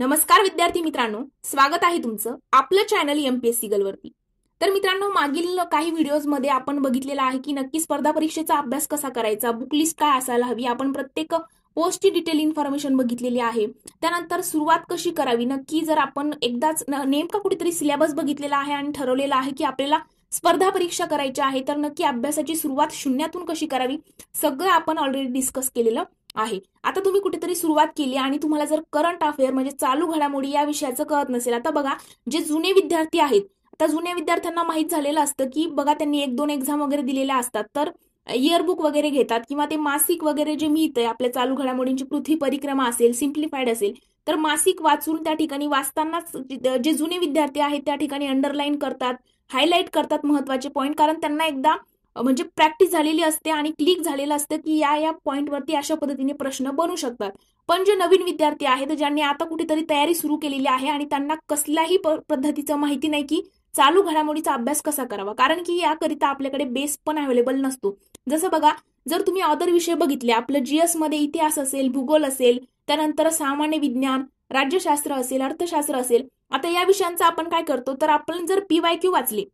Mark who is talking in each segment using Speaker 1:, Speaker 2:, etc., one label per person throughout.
Speaker 1: नमस्कार विद्यार्थी मित्रांनो स्वागत आहे तुमचं आपलं चॅनल एमपीएससी गलवरती तर मित्रांनो मागील काही व्हिडिओजमध्ये आपण बघितलेलं आहे की नक्की स्पर्धा परीक्षेचा अभ्यास कसा करायचा बुक लिस्ट काय असायला हवी आपण प्रत्येक पोस्टची डिटेल इन्फॉर्मेशन बघितलेली आहे त्यानंतर सुरुवात कशी करावी नक्की जर आपण एकदाच नेमका कुठेतरी सिलेबस बघितलेला आहे आणि ठरवलेला आहे की आपल्याला स्पर्धा परीक्षा करायची आहे तर नक्की अभ्यासाची सुरुवात शून्यातून कशी करावी सगळं आपण ऑलरेडी डिस्कस केलेलं आहे आता तुम्ही कुठेतरी सुरुवात केली आणि तुम्हाला जर करंट अफेअर म्हणजे चालू घडामोडी या विषयाचं कळत नसेल आता बघा जे जुने विद्यार्थी आहेत आता जुन्या विद्यार्थ्यांना माहीत झालेलं असतं की बघा त्यांनी एक दोन एक्झाम वगैरे दिलेल्या असतात तर इयरबुक वगैरे घेतात किंवा ते मासिक वगैरे जे आहे आपल्या चालू घडामोडींची पृथ्वी परिक्रमा असेल सिम्प्लिफाईड असेल तर मासिक वाचून त्या ठिकाणी वाचतानाच जे जुने विद्यार्थी आहेत त्या ठिकाणी अंडरलाईन करतात हायलाईट करतात महत्वाचे पॉईंट कारण त्यांना एकदा म्हणजे प्रॅक्टिस झालेली असते आणि क्लिक झालेलं असतं की या या पॉईंटवरती अशा पद्धतीने प्रश्न बनू शकतात पण जे नवीन विद्यार्थी आहेत ज्यांनी आता कुठेतरी तयारी सुरू केलेली आहे आणि त्यांना कसल्याही पद्धतीचं माहिती नाही की चालू घडामोडीचा अभ्यास कसा करावा कारण की याकरिता आपल्याकडे बेस पण अवेलेबल नसतो जसं बघा जर तुम्ही अदर विषय बघितले आपलं जीएस मध्ये इतिहास असेल भूगोल असेल त्यानंतर सामान्य विज्ञान राज्यशास्त्र असेल अर्थशास्त्र असेल आता या विषयांचा आपण काय करतो तर आपण जर पीवाय क्यू वाचले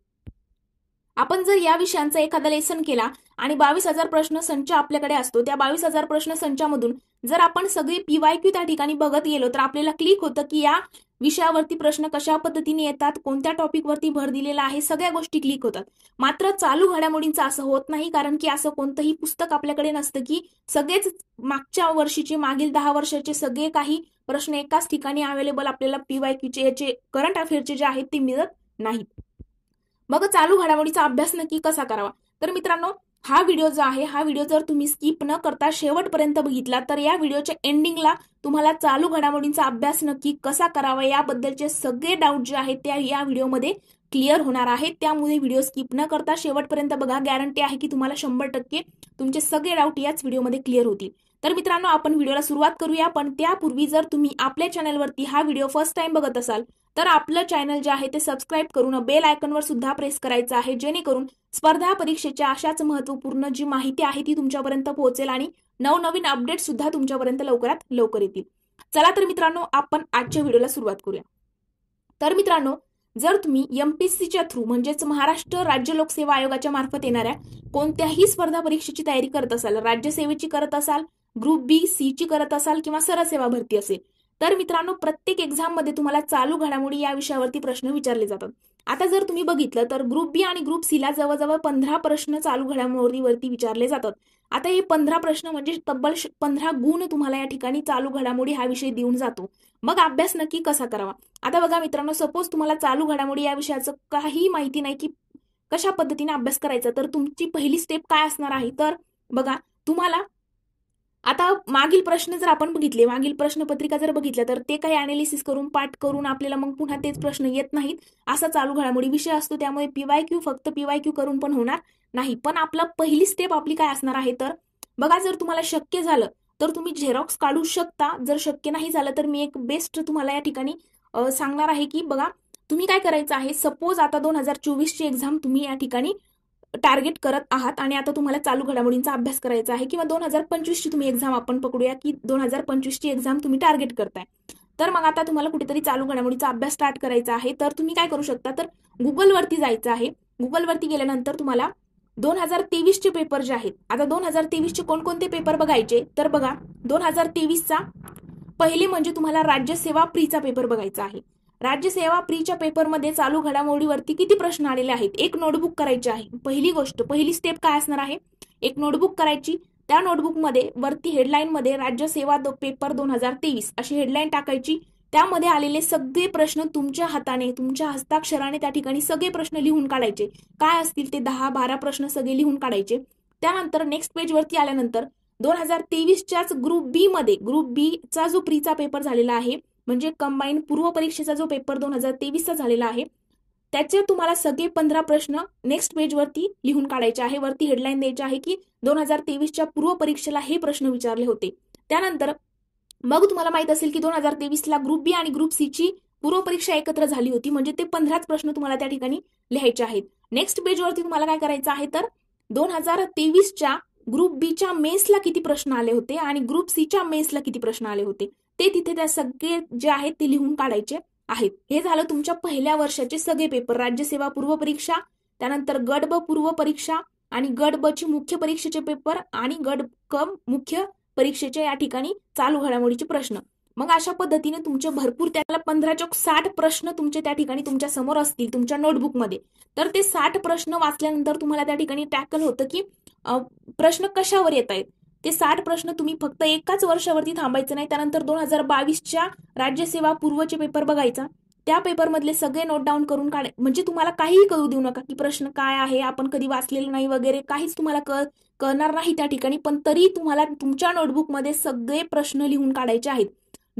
Speaker 1: आपण जर या विषयांचा एखादा लेसन केला आणि बावीस हजार प्रश्न संच आपल्याकडे असतो त्या बावीस हजार प्रश्न संचामधून जर आपण सगळे पीवाय त्या ठिकाणी बघत गेलो तर आपल्याला क्लिक होतं की या विषयावरती प्रश्न कशा पद्धतीने येतात कोणत्या टॉपिकवरती भर दिलेला आहे सगळ्या गोष्टी क्लिक होतात मात्र चालू घडामोडींचं असं होत नाही कारण की असं कोणतंही पुस्तक आपल्याकडे नसतं की सगळेच मागच्या वर्षीचे मागील दहा वर्षाचे सगळे काही प्रश्न एकाच ठिकाणी अवेलेबल आपल्याला पीवाय क्यूचे याचे करंट अफेअरचे जे आहेत ते मिळत नाहीत मग चालू घडामोडीचा अभ्यास नक्की कसा करावा तर मित्रांनो हा व्हिडिओ जो आहे हा व्हिडिओ जर तुम्ही स्किप न करता शेवटपर्यंत बघितला तर या व्हिडिओच्या एंडिंगला तुम्हाला चालू घडामोडींचा अभ्यास नक्की कसा करावा याबद्दलचे सगळे डाऊट जे आहेत त्या या व्हिडिओमध्ये क्लिअर होणार आहेत त्यामुळे व्हिडिओ स्किप न करता शेवटपर्यंत बघा गॅरंटी आहे की तुम्हाला शंभर टक्के तुमचे सगळे डाऊट याच व्हिडिओमध्ये क्लिअर होतील तर मित्रांनो आपण व्हिडिओला सुरुवात करूया पण त्यापूर्वी जर तुम्ही आपल्या चॅनलवरती हा व्हिडिओ फर्स्ट टाइम बघत असाल तर आपलं चॅनल जे आहे ते सबस्क्राईब करून बेल आयकनवर सुद्धा प्रेस करायचं आहे जेणेकरून स्पर्धा परीक्षेच्या अशाच महत्वपूर्ण जी माहिती आहे ती तुमच्यापर्यंत पोहोचेल आणि नवनवीन अपडेट सुद्धा तुमच्यापर्यंत लवकरात लवकर येतील चला तर मित्रांनो आपण आजच्या व्हिडिओला सुरुवात करूया तर मित्रांनो जर तुम्ही एमपीएससीच्या थ्रू म्हणजेच महाराष्ट्र राज्य लोकसेवा आयोगाच्या मार्फत येणाऱ्या कोणत्याही स्पर्धा परीक्षेची तयारी करत असाल राज्यसेवेची करत असाल ग्रुप बी सी ची करत असाल किंवा सरसेवा भरती असेल तर मित्रांनो प्रत्येक एक्झाममध्ये तुम्हाला चालू घडामोडी या विषयावरती प्रश्न विचारले जातात आता जर तुम्ही बघितलं तर ग्रुप बी आणि ग्रुप सीला जवळजवळ पंधरा प्रश्न चालू घडामोडीवरती विचारले जातात आता हे पंधरा प्रश्न म्हणजे तब्बल पंधरा गुण तुम्हाला या ठिकाणी चालू घडामोडी हा विषय देऊन जातो मग अभ्यास नक्की कसा करावा आता बघा मित्रांनो सपोज तुम्हाला चालू घडामोडी या विषयाचं काही माहिती नाही की कशा पद्धतीने अभ्यास करायचा तर तुमची पहिली स्टेप काय असणार आहे तर बघा तुम्हाला आता मागील प्रश्न जर आपण बघितले मागील प्रश्नपत्रिका जर बघितल्या तर ते काही अनालिसिस करून पाठ करून आपल्याला मग पुन्हा तेच प्रश्न येत नाहीत असा चालू घडामोडी विषय असतो त्यामुळे पीवाय क्यू फक्त पीवाय क्यू करून पण होणार नाही पण आपला पहिली स्टेप आपली काय असणार आहे तर बघा जर तुम्हाला शक्य झालं तर तुम्ही झेरॉक्स काढू शकता जर शक्य नाही झालं तर मी एक बेस्ट तुम्हाला या ठिकाणी सांगणार आहे की बघा तुम्ही काय करायचं आहे सपोज आता दोन हजार चोवीसची एक्झाम तुम्ही या ठिकाणी टार्गेट करत आहात आणि आता तुम्हाला चालू घडामोडींचा अभ्यास करायचा आहे किंवा दोन हजार पंचवीसची तुम्ही एक्झाम आपण पकडूया की दोन हजार पंचवीसची एक्झाम तुम्ही टार्गेट करताय तर मग आता तुम्हाला कुठेतरी चालू घडामोडीचा अभ्यास स्टार्ट करायचा आहे तर तुम्ही काय करू शकता तर गुगलवरती जायचं आहे गुगलवरती गेल्यानंतर तुम्हाला दोन हजार तेवीसचे पेपर जे आहेत आता दोन हजार तेवीसचे कोणकोणते पेपर बघायचे तर बघा दोन हजार तेवीसचा पहिले म्हणजे तुम्हाला राज्यसेवा प्रीचा पेपर बघायचा आहे राज्यसेवा प्रीच्या पेपरमध्ये चालू घडामोडीवरती किती प्रश्न आलेले आहेत एक नोटबुक करायची आहे पहिली गोष्ट पहिली स्टेप काय असणार आहे एक नोटबुक करायची त्या नोटबुकमध्ये वरती हेडलाईनमध्ये राज्यसेवा दो पेपर दोन हजार तेवीस अशी हेडलाईन टाकायची त्यामध्ये आलेले सगळे प्रश्न तुमच्या हाताने तुमच्या हस्ताक्षराने त्या ठिकाणी सगळे प्रश्न लिहून काढायचे काय असतील ते दहा बारा प्रश्न सगळे लिहून काढायचे त्यानंतर नेक्स्ट पेज वरती आल्यानंतर दोन हजार तेवीसच्याच ग्रुप बी मध्ये ग्रुप बी चा जो प्रीचा पेपर झालेला आहे म्हणजे कंबाईन पूर्व परीक्षेचा जो पेपर दोन हजार तेवीसचा झालेला आहे त्याचे तुम्हाला सगळे पंधरा प्रश्न नेक्स्ट पेजवरती लिहून काढायचे आहे वरती हेडलाईन द्यायचे आहे की दोन हजार तेवीसच्या पूर्व परीक्षेला हे प्रश्न विचारले होते त्यानंतर मग तुम्हाला माहित असेल की दोन हजार तेवीसला ग्रुप बी आणि ग्रुप सी ची पूर्व परीक्षा एकत्र झाली होती म्हणजे ते पंधराच प्रश्न तुम्हाला त्या ठिकाणी लिहायचे आहेत नेक्स्ट पेजवरती तुम्हाला काय करायचं आहे तर दोन हजार तेवीसच्या ग्रुप बीच्या मेन्सला किती प्रश्न आले होते आणि ग्रुप सीच्या मेन्सला किती प्रश्न आले होते ते तिथे त्या सगळे जे आहेत ते लिहून काढायचे आहेत हे झालं तुमच्या पहिल्या वर्षाचे सगळे पेपर राज्यसेवा पूर्व परीक्षा त्यानंतर गडब ब पूर्व परीक्षा आणि गट ब ची मुख्य परीक्षेचे पेपर आणि गड क मुख्य परीक्षेचे या ठिकाणी चालू घडामोडीचे प्रश्न मग अशा पद्धतीने तुमचे भरपूर त्याला पंधरा चौक साठ प्रश्न तुमचे त्या ठिकाणी तुमच्या समोर असतील तुमच्या नोटबुकमध्ये तर ते साठ प्रश्न वाचल्यानंतर तुम्हाला त्या ठिकाणी टॅकल होतं की प्रश्न कशावर येत आहेत ते साठ प्रश्न तुम्ही फक्त एकाच वर्षावरती थांबायचं नाही त्यानंतर दोन हजार बावीसच्या राज्यसेवा पूर्वचे पेपर बघायचा त्या पेपरमधले सगळे नोट डाऊन करून काढ म्हणजे तुम्हाला काहीही करू देऊ नका की प्रश्न काय आहे आपण कधी वाचलेलं नाही वगैरे काहीच तुम्हाला कळ कळणार नाही त्या ठिकाणी पण तरी तुम्हाला तुमच्या नोटबुकमध्ये सगळे प्रश्न लिहून काढायचे आहेत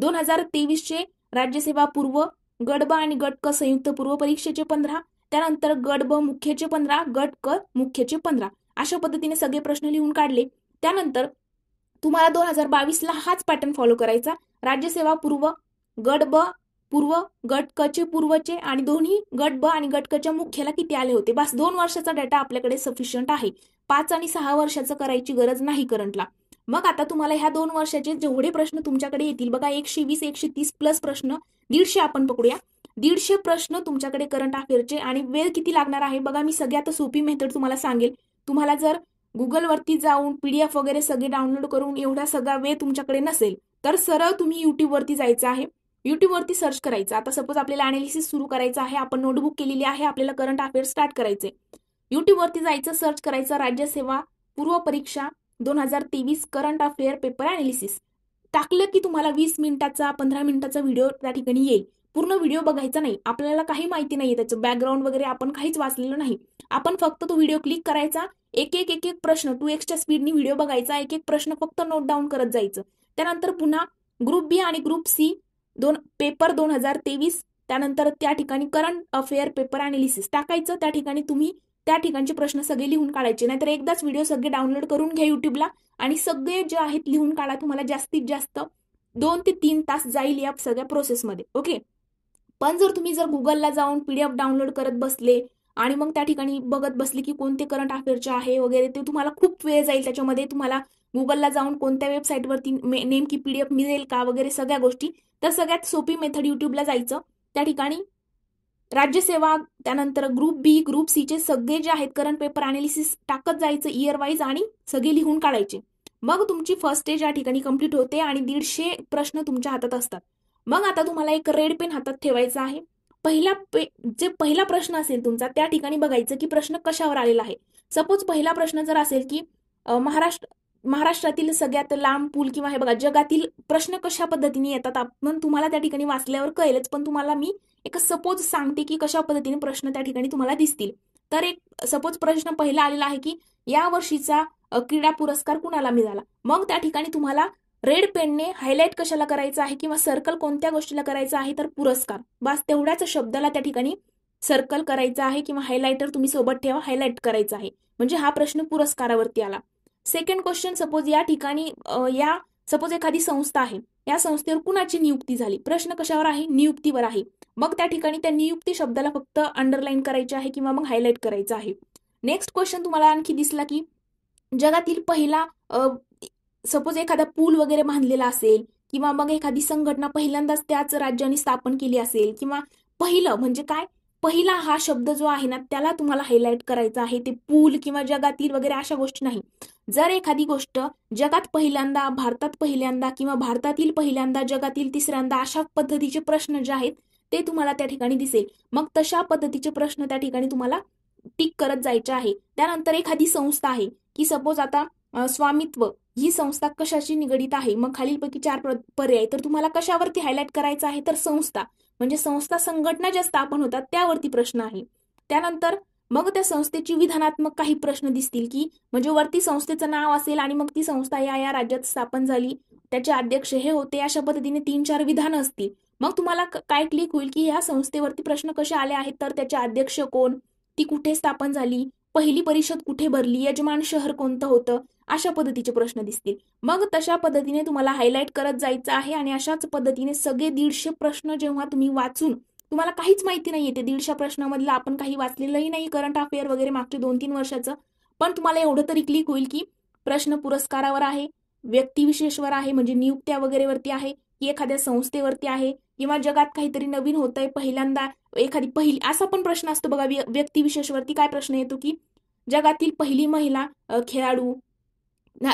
Speaker 1: दोन हजार तेवीसचे राज्यसेवा पूर्व गडब आणि गट क संयुक्त पूर्व परीक्षेचे पंधरा त्यानंतर गडब मुख्यचे पंधरा गट क मुख्यचे पंधरा अशा पद्धतीने सगळे प्रश्न लिहून काढले त्यानंतर तुम्हाला दोन हजार बावीसला हाच पॅटर्न फॉलो करायचा राज्यसेवा पूर्व गट ब पूर्व गट क चे पूर्वचे आणि दोन्ही गट ब आणि गट कच्या मुख्याला किती आले होते बस दोन वर्षाचा डेटा आपल्याकडे सफिशियंट आहे पाच आणि सहा वर्षाचं करायची गरज नाही करंटला मग आता तुम्हाला ह्या दोन वर्षाचे जेवढे प्रश्न तुमच्याकडे येतील बघा एकशे वीस एकशे तीस प्लस प्रश्न दीडशे आपण पकडूया दीडशे प्रश्न तुमच्याकडे करंट अफेअरचे आणि वेळ किती लागणार आहे बघा मी सगळ्यात सोपी मेथड तुम्हाला सांगेल तुम्हाला जर गुगलवरती जाऊन पीडीएफ वगैरे सगळे डाउनलोड करून एवढा सगळा वेळ तुमच्याकडे नसेल तर सरळ तुम्ही वरती जायचं आहे युट्यूबवरती सर्च करायचं आता सपोज आपल्याला अनालिसिस सुरू करायचं आहे आपण नोटबुक केलेली आहे आपल्याला करंट अफेअर्स स्टार्ट करायचे युट्यूबवरती जायचं सर्च करायचं राज्यसेवा पूर्व परीक्षा दोन हजार तेवीस करंट अफेअर पेपर अनालिसिस टाकलं की तुम्हाला वीस मिनिटाचा पंधरा मिनिटाचा व्हिडिओ त्या ठिकाणी येईल पूर्ण व्हिडिओ बघायचा नाही आपल्याला काही माहिती नाही त्याचं बॅकग्राऊंड वगैरे आपण काहीच वाचलेलं नाही आपण फक्त तो व्हिडिओ क्लिक करायचा एक एक एक एक प्रश्न टू एक्सच्या स्पीडनी व्हिडिओ बघायचा एक एक प्रश्न फक्त नोट डाऊन करत जायचं त्यानंतर पुन्हा ग्रुप बी आणि ग्रुप सी दोन पेपर दोन हजार तेवीस त्यानंतर त्या ठिकाणी करंट अफेअर पेपर अनालिसिस टाकायचं त्या ठिकाणी तुम्ही त्या ठिकाणचे प्रश्न सगळे लिहून काढायचे नाहीतर एकदाच व्हिडिओ सगळे डाउनलोड करून घ्या युट्यूबला आणि सगळे जे आहेत लिहून काढा तुम्हाला जास्तीत जास्त दोन ते तीन तास जाईल या सगळ्या प्रोसेसमध्ये ओके पण जर तुम्ही जर गुगलला जाऊन पीडीएफ डाउनलोड करत बसले आणि मग त्या ठिकाणी बघत बसले की कोणते करंट अफेअरचे आहे वगैरे ते तुम्हाला खूप वेळ जाईल त्याच्यामध्ये तुम्हाला गुगलला जाऊन कोणत्या वेबसाईटवरती नेमकी पीडीएफ मिळेल का वगैरे सगळ्या गोष्टी तर सगळ्यात सोपी मेथड युट्यूबला जायचं त्या ठिकाणी राज्यसेवा त्यानंतर ग्रुप बी ग्रुप सीचे सगळे जे आहेत करंट पेपर अनालिसिस टाकत जायचं इयर वाईज आणि सगळे लिहून काढायचे मग तुमची फर्स्ट स्टेज या ठिकाणी कंप्लीट होते आणि दीडशे प्रश्न तुमच्या हातात असतात मग आता तुम्हाला एक रेड पेन हातात ठेवायचा आहे पहिला पे जे पहिला प्रश्न असेल तुमचा त्या ठिकाणी बघायचं की प्रश्न कशावर आलेला आहे सपोज पहिला प्रश्न जर असेल की महाराष्ट्र महाराष्ट्रातील सगळ्यात लांब पूल किंवा हे बघा जगातील प्रश्न कशा पद्धतीने येतात आपण तुम्हाला त्या ठिकाणी वाचल्यावर कळेलच पण तुम्हाला मी एक सपोज सांगते की कशा पद्धतीने प्रश्न त्या ठिकाणी तुम्हाला दिसतील तर एक सपोज प्रश्न पहिला आलेला आहे की या वर्षीचा क्रीडा पुरस्कार कुणाला मिळाला मग त्या ठिकाणी तुम्हाला रेड पेनने हायलाइट कशाला करायचं आहे किंवा सर्कल कोणत्या गोष्टीला करायचं आहे तर पुरस्कार बस तेवढ्याच शब्दाला त्या ठिकाणी सर्कल करायचा आहे किंवा हायलायटर तुम्ही सोबत ठेवा हायलाइट करायचा आहे म्हणजे हा प्रश्न पुरस्कारावरती आला सेकंड क्वेश्चन सपोज या ठिकाणी या सपोज एखादी संस्था आहे या संस्थेवर कुणाची नियुक्ती झाली प्रश्न कशावर आहे नियुक्तीवर आहे मग त्या ठिकाणी त्या नियुक्ती शब्दाला फक्त अंडरलाईन करायचे आहे किंवा मग हायलाइट करायचं आहे नेक्स्ट क्वेश्चन तुम्हाला आणखी दिसला की जगातील पहिला सपोज एखादा पूल वगैरे बांधलेला असेल किंवा मग एखादी संघटना पहिल्यांदाच त्याच राज्याने स्थापन केली असेल किंवा पहिलं म्हणजे काय पहिला हा शब्द जो आहे ना त्याला तुम्हाला हायलाईट करायचा आहे ते पूल किंवा जगातील वगैरे अशा गोष्टी नाही जर एखादी गोष्ट जगात पहिल्यांदा भारतात पहिल्यांदा किंवा भारतातील पहिल्यांदा जगातील तिसऱ्यांदा अशा पद्धतीचे प्रश्न जे आहेत ते तुम्हाला त्या ठिकाणी दिसेल मग तशा पद्धतीचे प्रश्न त्या ठिकाणी तुम्हाला टिक करत जायचे आहे त्यानंतर एखादी संस्था आहे की सपोज आता स्वामित्व ही संस्था कशाशी निगडीत आहे मग खालीलपैकी चार पर्याय तर तुम्हाला कशावरती हायलाइट करायचं आहे तर संस्था म्हणजे संस्था संघटना ज्या स्थापन होतात त्यावरती प्रश्न आहे त्यानंतर मग त्या संस्थेची विधानात्मक काही प्रश्न दिसतील की म्हणजे वरती संस्थेचं नाव असेल आणि मग ती संस्था या या राज्यात स्थापन झाली त्याचे अध्यक्ष हे होते अशा पद्धतीने तीन चार विधानं असतील मग तुम्हाला काय क्लिक होईल की या संस्थेवरती प्रश्न कसे आले आहेत तर त्याचे अध्यक्ष कोण ती कुठे स्थापन झाली पहिली परिषद कुठे भरली यजमान शहर कोणतं होतं अशा पद्धतीचे प्रश्न दिसतील मग तशा पद्धतीने तुम्हाला हायलाईट करत जायचं आहे आणि अशाच पद्धतीने सगळे दीडशे प्रश्न जेव्हा तुम्ही वाचून तुम्हाला काहीच माहिती नाहीये ते दीडशे प्रश्नामधलं आपण काही वाचलेलंही नाही करंट अफेअर वगैरे मागच्या दोन तीन वर्षाचं पण तुम्हाला एवढं तरी क्लिक होईल की प्रश्न पुरस्कारावर आहे व्यक्तिविशेषवर आहे म्हणजे नियुक्त्या वगैरेवरती आहे एखाद्या संस्थेवरती आहे किंवा जगात काहीतरी नवीन होत आहे पहिल्यांदा एखादी पहिली असा पण प्रश्न असतो बघा व्यक्तिविशेषवरती काय प्रश्न येतो की जगातील पहिली महिला खेळाडू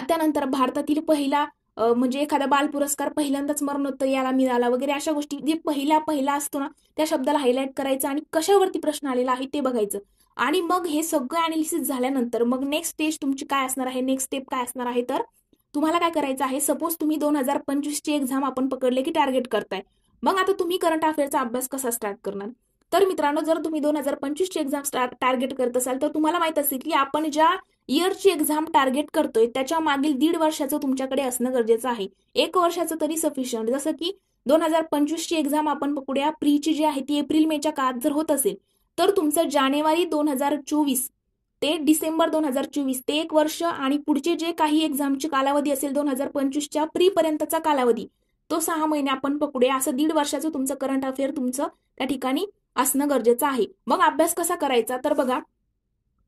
Speaker 1: त्यानंतर भारतातील पहिला म्हणजे एखादा बाल पुरस्कार पहिल्यांदाच मरणोत्तर याला मिळाला वगैरे अशा गोष्टी जे पहिला पहिला असतो ना त्या शब्दाला हायलाईट करायचं आणि कशावरती प्रश्न आलेला आहे ते बघायचं आणि मग हे सगळं अनालिसिस झाल्यानंतर मग नेक्स्ट स्टेज तुमची काय असणार आहे नेक्स्ट स्टेप काय असणार आहे तर तुम्हाला काय करायचं आहे सपोज तुम्ही दोन हजार ची एक्झाम आपण पकडले की टार्गेट करताय मग आता तुम्ही करंट अफेअरचा अभ्यास कसा स्टार्ट करणार तर मित्रांनो जर तुम्ही दोन हजार ची एक्झाम टार्गेट करत असाल तर तुम्हाला माहित असेल की आपण ज्या इयरची एक्झाम टार्गेट करतोय त्याच्या मागील दीड वर्षाचं तुमच्याकडे असणं गरजेचं आहे एक वर्षाचं तरी सफिशियंट जसं की दोन हजार ची एक्झाम आपण पकडूया प्रीची जी आहे ती एप्रिल मेच्या काळात जर होत असेल तर तुमचं जानेवारी दोन हजार चोवीस ते डिसेंबर दोन हजार चोवीस ते एक वर्ष आणि पुढचे जे काही एक्झामची कालावधी असेल दोन हजार पंचवीसच्या पर्यंतचा कालावधी तो सहा महिने आपण पकडूया असं दीड वर्षाचं तुमचं करंट अफेअर तुमचं त्या ठिकाणी असणं गरजेचं आहे मग अभ्यास कसा करायचा तर बघा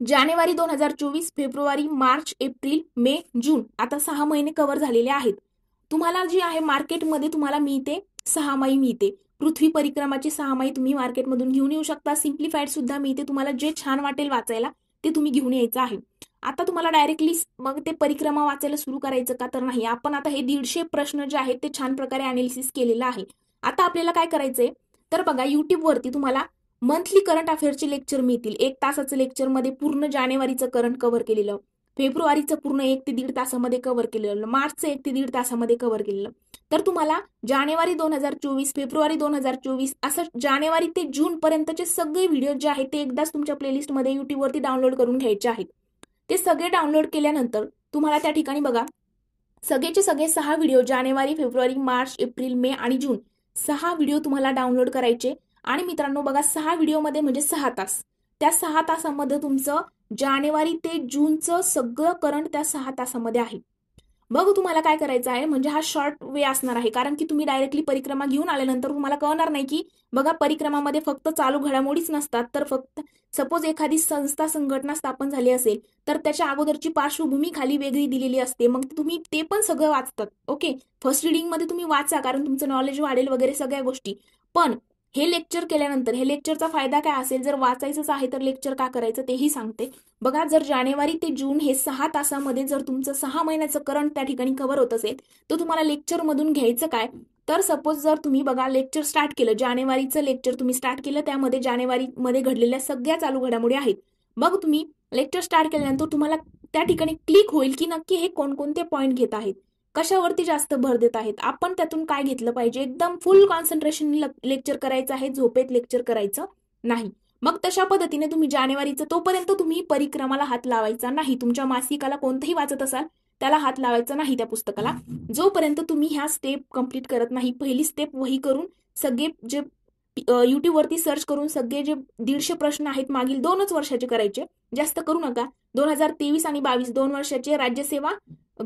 Speaker 1: जानेवारी दोन हजार चोवीस फेब्रुवारी मार्च एप्रिल मे जून आता सहा महिने कव्हर झालेले आहेत तुम्हाला जी आहे मार्केटमध्ये तुम्हाला मिळते सहामाही मिळते पृथ्वी परिक्रमाची सहामाही तुम्ही मार्केटमधून घेऊन येऊ शकता सिम्प्लिफाईड सुद्धा मिळते तुम्हाला जे छान वाटेल वाचायला ते तुम्ही घेऊन यायचं आहे आता तुम्हाला डायरेक्टली मग ते परिक्रमा वाचायला सुरू करायचं का तर नाही आपण आता हे दीडशे प्रश्न जे आहेत ते छान प्रकारे अनालिसिस केलेलं आहे आता आपल्याला काय करायचंय तर बघा युट्यूबवरती तुम्हाला मंथली करंट अफेअरचे लेक्चर मिळतील एक तासाचं लेक्चरमध्ये पूर्ण जानेवारीचं करंट कव्हर केलेलं फेब्रुवारीचं पूर्ण एक ते दीड तासामध्ये कव्हर केलेलं मार्चचं एक ते दीड तासामध्ये कव्हर केलेलं तर तुम्हाला जानेवारी दोन हजार चोवीस फेब्रुवारी दोन हजार चोवीस असं जानेवारी ते जून पर्यंतचे सगळे व्हिडिओ जे आहेत ते एकदाच तुमच्या प्लेलिस्टमध्ये युट्यूबवरती डाउनलोड करून घ्यायचे आहेत ते सगळे डाउनलोड केल्यानंतर तुम्हाला त्या ठिकाणी बघा सगळेचे सगळे सहा व्हिडिओ जानेवारी फेब्रुवारी मार्च एप्रिल मे आणि जून सहा व्हिडिओ तुम्हाला डाउनलोड करायचे आणि मित्रांनो बघा सहा व्हिडिओमध्ये म्हणजे सहा तास त्या सहा तासामध्ये तुमचं जानेवारी ते जूनचं सगळं करंट त्या सहा तासामध्ये आहे मग तुम्हाला काय करायचं आहे म्हणजे हा शॉर्ट वे असणार आहे कारण की तुम्ही डायरेक्टली परिक्रमा घेऊन आल्यानंतर तुम्हाला कळणार नाही की बघा परिक्रमामध्ये फक्त चालू घडामोडीच नसतात तर फक्त सपोज एखादी संस्था संघटना स्थापन झाली असेल तर त्याच्या अगोदरची पार्श्वभूमी खाली वेगळी दिलेली असते मग तुम्ही ते पण सगळं वाचतात ओके फर्स्ट रिडिंगमध्ये तुम्ही वाचा कारण तुमचं नॉलेज वाढेल वगैरे सगळ्या गोष्टी पण हे लेक्चर केल्यानंतर हे लेक्चरचा फायदा काय असेल जर वाचायचंच आहे तर लेक्चर का करायचं तेही सांगते बघा जर जानेवारी ते जून हे सहा तासामध्ये जर तुमचं सहा महिन्याचं करंट त्या ठिकाणी कव्हर होत असेल तर तुम्हाला लेक्चरमधून घ्यायचं काय तर सपोज जर तुम्ही बघा लेक्चर स्टार्ट केलं जानेवारीचं लेक्चर तुम्ही स्टार्ट केलं त्यामध्ये जानेवारीमध्ये घडलेल्या सगळ्या चालू घडामोडी आहेत मग तुम्ही लेक्चर स्टार्ट केल्यानंतर तुम्हाला त्या ठिकाणी क्लिक होईल की नक्की हे कोणकोणते पॉईंट घेत आहेत कशावरती जास्त भर देत आहेत आपण त्यातून काय घेतलं पाहिजे एकदम फुल कॉन्सन्ट्रेशन लेक्चर करायचं आहे झोपेत लेक्चर करायचं नाही मग तशा पद्धतीने तुम्ही जानेवारीचं तोपर्यंत तुम्ही परिक्रमाला हात लावायचा नाही तुमच्या मासिकाला कोणतंही वाचत असाल त्याला हात लावायचा नाही त्या पुस्तकाला जोपर्यंत तुम्ही ह्या स्टेप कंप्लीट करत नाही पहिली स्टेप वही करून सगळे जे वरती सर्च करून सगळे जे दीडशे प्रश्न आहेत मागील दोनच वर्षाचे करायचे जास्त करू नका दोन हजार तेवीस आणि बावीस दोन वर्षाचे राज्यसेवा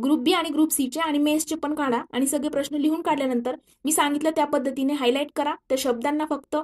Speaker 1: ग्रुप बी आणि ग्रुप सीचे आणि मेसचे पण काढा आणि सगळे प्रश्न लिहून काढल्यानंतर मी सांगितलं त्या पद्धतीने हायलाईट करा त्या शब्दांना फक्त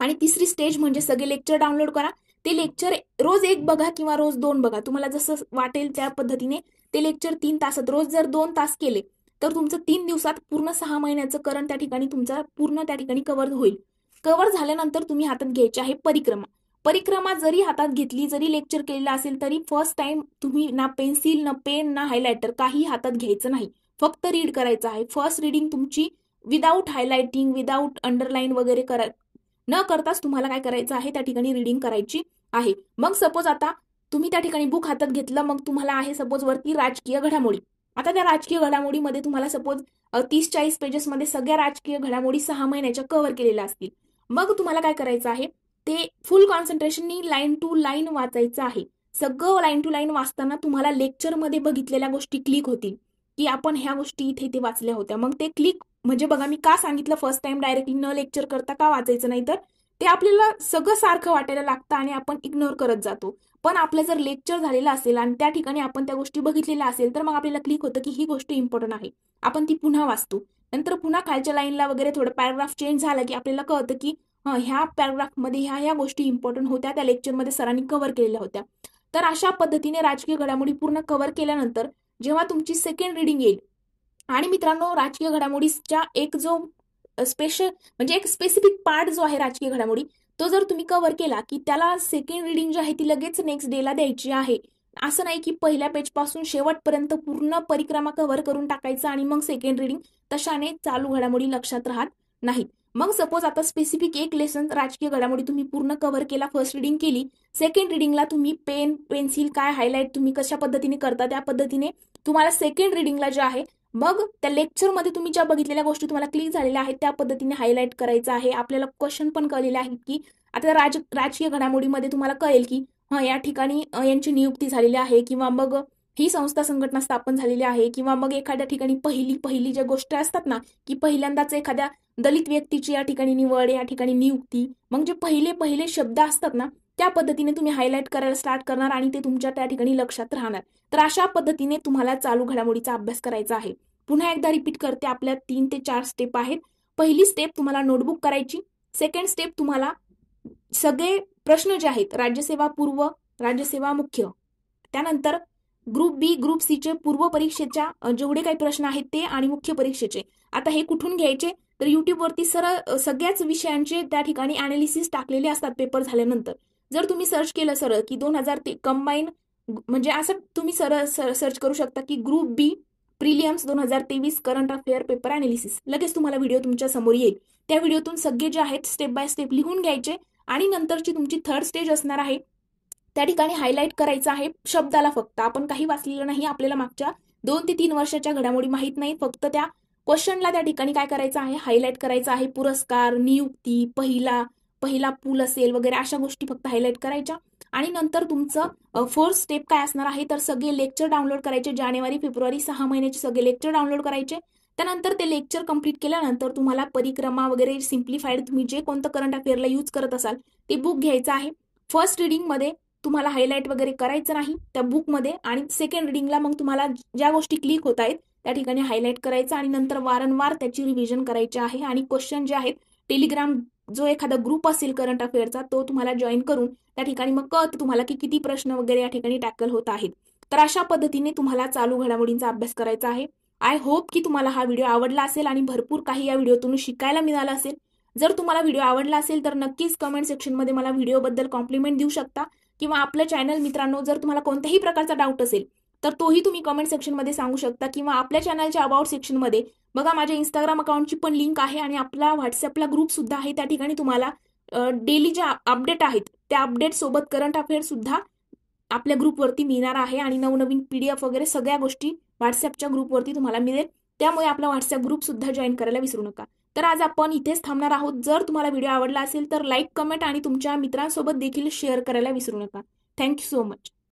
Speaker 1: आणि तिसरी स्टेज म्हणजे सगळे लेक्चर डाउनलोड करा ते लेक्चर रोज एक बघा किंवा रोज दोन बघा तुम्हाला जसं वाटेल त्या पद्धतीने ते लेक्चर तीन तासात रोज जर दोन तास केले तर तुमचं तीन दिवसात पूर्ण सहा महिन्याचं करण त्या ठिकाणी तुमचा पूर्ण त्या ठिकाणी कव्हर होईल कव्हर झाल्यानंतर तुम्ही हातात घ्यायचे आहे परिक्रमा परिक्रमा जरी हातात घेतली जरी लेक्चर केलेला असेल तरी फर्स्ट टाइम तुम्ही ना पेन्सिल ना पेन ना हायलायटर काही हातात घ्यायचं नाही फक्त रीड करायचं आहे फर्स्ट रीडिंग तुमची विदाऊट हायलायटिंग विदाऊट अंडरलाईन वगैरे करा न करताच तुम्हाला काय करायचं आहे त्या ठिकाणी रीडिंग करायची आहे मग सपोज आता तुम्ही त्या ठिकाणी बुक हातात घेतलं मग तुम्हाला आहे सपोज वरती राजकीय घडामोडी आता त्या राजकीय घडामोडीमध्ये तुम्हाला सपोज तीस चाळीस पेजेसमध्ये सगळ्या राजकीय घडामोडी सहा महिन्याच्या कव्हर केलेल्या असतील मग तुम्हाला काय करायचं आहे ते फुल कॉन्सन्ट्रेशननी लाईन टू लाईन वाचायचं आहे सगळं लाईन टू लाईन वाचताना तुम्हाला लेक्चरमध्ये बघितलेल्या गोष्टी क्लिक होतील की आपण ह्या गोष्टी इथे इथे वाचल्या होत्या मग ते क्लिक म्हणजे बघा मी का सांगितलं फर्स्ट टाइम डायरेक्टली न लेक्चर करता का वाचायचं नाही तर ते आपल्याला सगळं सारखं वाटायला लागतं आणि आपण इग्नोर करत जातो पण आपलं जर लेक्चर झालेलं असेल आणि त्या ठिकाणी आपण त्या गोष्टी बघितलेल्या असेल तर मग आपल्याला क्लिक होतं की ही गोष्ट इम्पॉर्टंट आहे आपण ती पुन्हा वाचतो नंतर पुन्हा खालच्या लाईनला वगैरे थोडं पॅराग्राफ चेंज झाला की आपल्याला कळतं की ह्या पॅराग्राफमध्ये ह्या ह्या गोष्टी इम्पॉर्टंट होत्या त्या लेक्चरमध्ये सरांनी कव्हर केलेल्या होत्या तर अशा पद्धतीने राजकीय घडामोडी पूर्ण कव्हर केल्यानंतर जेव्हा तुमची सेकंड रिडिंग येईल आणि मित्रांनो राजकीय घडामोडीच्या एक जो स्पेशल म्हणजे एक स्पेसिफिक पार्ट जो आहे राजकीय घडामोडी तो जर तुम्ही कव्हर केला की त्याला सेकंड रिडिंग जी आहे ती लगेच नेक्स्ट डेला द्यायची आहे असं नाही की पहिल्या पेज पेजपासून शेवटपर्यंत पूर्ण परिक्रमा कव्हर करून टाकायचं आणि मग सेकंड रिडिंग तशाने चालू घडामोडी लक्षात राहत नाही मग सपोज आता स्पेसिफिक एक लेसन राजकीय घडामोडी तुम्ही पूर्ण कव्हर केला फर्स्ट रिडिंग केली सेकंड रिडिंगला तुम्ही पेन पेन्सिल काय हायलाईट तुम्ही कशा पद्धतीने करता त्या पद्धतीने तुम्हाला सेकंड रिडिंगला जे आहे मग त्या लेक्चरमध्ये तुम्ही ज्या बघितलेल्या गोष्टी तुम्हाला क्लिक झालेल्या आहेत त्या पद्धतीने हायलाईट करायचं आहे आपल्याला क्वेश्चन पण कळलेले आहेत की आता राज राजकीय घडामोडीमध्ये तुम्हाला कळेल की या ठिकाणी यांची नियुक्ती झालेली आहे किंवा मग ही संस्था संघटना स्थापन झालेली आहे किंवा मग एखाद्या ठिकाणी पहिली पहिली ज्या गोष्टी असतात ना की पहिल्यांदाच एखाद्या दलित व्यक्तीची या ठिकाणी निवड या ठिकाणी नियुक्ती मग जे पहिले पहिले शब्द असतात ना त्या पद्धतीने तुम्ही हायलाईट करायला स्टार्ट करणार आणि ते तुमच्या त्या ठिकाणी लक्षात राहणार तर अशा पद्धतीने तुम्हाला चालू घडामोडीचा अभ्यास करायचा आहे पुन्हा एकदा रिपीट करते आपल्या तीन ते चार स्टेप आहेत पहिली स्टेप तुम्हाला नोटबुक करायची सेकंड स्टेप तुम्हाला सगळे प्रश्न जे आहेत राज्यसेवा पूर्व राज्यसेवा मुख्य त्यानंतर ग्रुप बी ग्रुप सीचे पूर्व परीक्षेच्या जेवढे काही प्रश्न आहेत ते आणि मुख्य परीक्षेचे आता हे कुठून घ्यायचे तर युट्यूबवरती सरळ सगळ्याच विषयांचे त्या ठिकाणी अनालिसिस टाकलेले असतात पेपर झाल्यानंतर जर तुम्ही सर्च केलं सरळ की दोन हजार ते कंबाईन म्हणजे असं तुम्ही सरळ सर्च करू शकता की ग्रुप बी प्रिलियम्स दोन हजार तेवीस करंट अफेअर पेपर अनालिसिस लगेच तुम्हाला व्हिडिओ तुमच्या समोर येईल त्या व्हिडिओतून सगळे जे आहेत स्टेप बाय स्टेप लिहून घ्यायचे आणि नंतरची तुमची थर्ड स्टेज असणार आहे त्या ठिकाणी हायलाईट करायचं आहे शब्दाला फक्त आपण काही वाचलेलं नाही आपल्याला मागच्या दोन ते तीन वर्षाच्या घडामोडी माहीत नाही फक्त त्या क्वेश्चनला त्या ठिकाणी काय करायचं आहे हायलाईट करायचं आहे पुरस्कार नियुक्ती पहिला पहिला पूल असेल वगैरे अशा गोष्टी फक्त हायलाईट करायच्या आणि नंतर तुमचं फोर्थ स्टेप काय असणार आहे तर सगळे लेक्चर डाउनलोड करायचे जानेवारी फेब्रुवारी सहा महिन्याचे सगळे लेक्चर डाउनलोड करायचे त्यानंतर ते लेक्चर कंप्लीट केल्यानंतर तुम्हाला परिक्रमा वगैरे सिम्प्लिफाईड तुम्ही जे कोणतं करंट अफेअरला यूज करत असाल ते बुक घ्यायचं आहे फर्स्ट मध्ये तुम्हाला हायलाईट वगैरे करायचं नाही त्या बुकमध्ये आणि सेकंड रिडिंगला मग तुम्हाला ज्या गोष्टी क्लिक होत आहेत त्या ठिकाणी हायलाईट करायचं आणि नंतर वारंवार त्याची रिव्हिजन करायची आहे आणि क्वेश्चन जे आहेत टेलिग्राम जो एखादा ग्रुप असेल करंट अफेअरचा तो तुम्हाला जॉईन करून त्या ठिकाणी मग कळत तुम्हाला की किती प्रश्न वगैरे या ठिकाणी टॅकल होत आहेत तर अशा पद्धतीने तुम्हाला चालू घडामोडींचा अभ्यास करायचा आहे आय होप की तुम्हाला हा व्हिडिओ आवडला असेल आणि भरपूर काही या व्हिडिओतून शिकायला मिळाला असेल जर तुम्हाला व्हिडिओ आवडला असेल तर नक्कीच कमेंट सेक्शनमध्ये मला व्हिडिओबद्दल कॉम्प्लिमेंट देऊ शकता किंवा आपल्या चॅनल मित्रांनो जर तुम्हाला कोणत्याही प्रकारचा डाऊट असेल तर तोही तुम्ही कमेंट सेक्शनमध्ये सांगू शकता किंवा आपल्या चॅनलच्या अबाउट सेक्शनमध्ये बघा माझ्या इंस्टाग्राम अकाउंटची पण लिंक आहे आणि आपला व्हॉट्सअपला ग्रुप सुद्धा आहे त्या ठिकाणी तुम्हाला डेली ज्या अपडेट आहेत त्या अपडेट सोबत करंट सुद्धा आपल्या ग्रुपवरती मिळणार आहे आणि नवनवीन पी डी एफ वगैरे सगळ्या गोष्टी व्हॉट्सअपच्या ग्रुपवरती तुम्हाला मिळेल त्यामुळे आपला व्हॉट्सअप ग्रुप सुद्धा जॉईन करायला विसरू नका तर आज आपण इथेच थांबणार आहोत जर तुम्हाला व्हिडिओ आवडला असेल तर लाईक कमेंट आणि तुमच्या मित्रांसोबत देखील शेअर करायला विसरू नका थँक्यू सो मच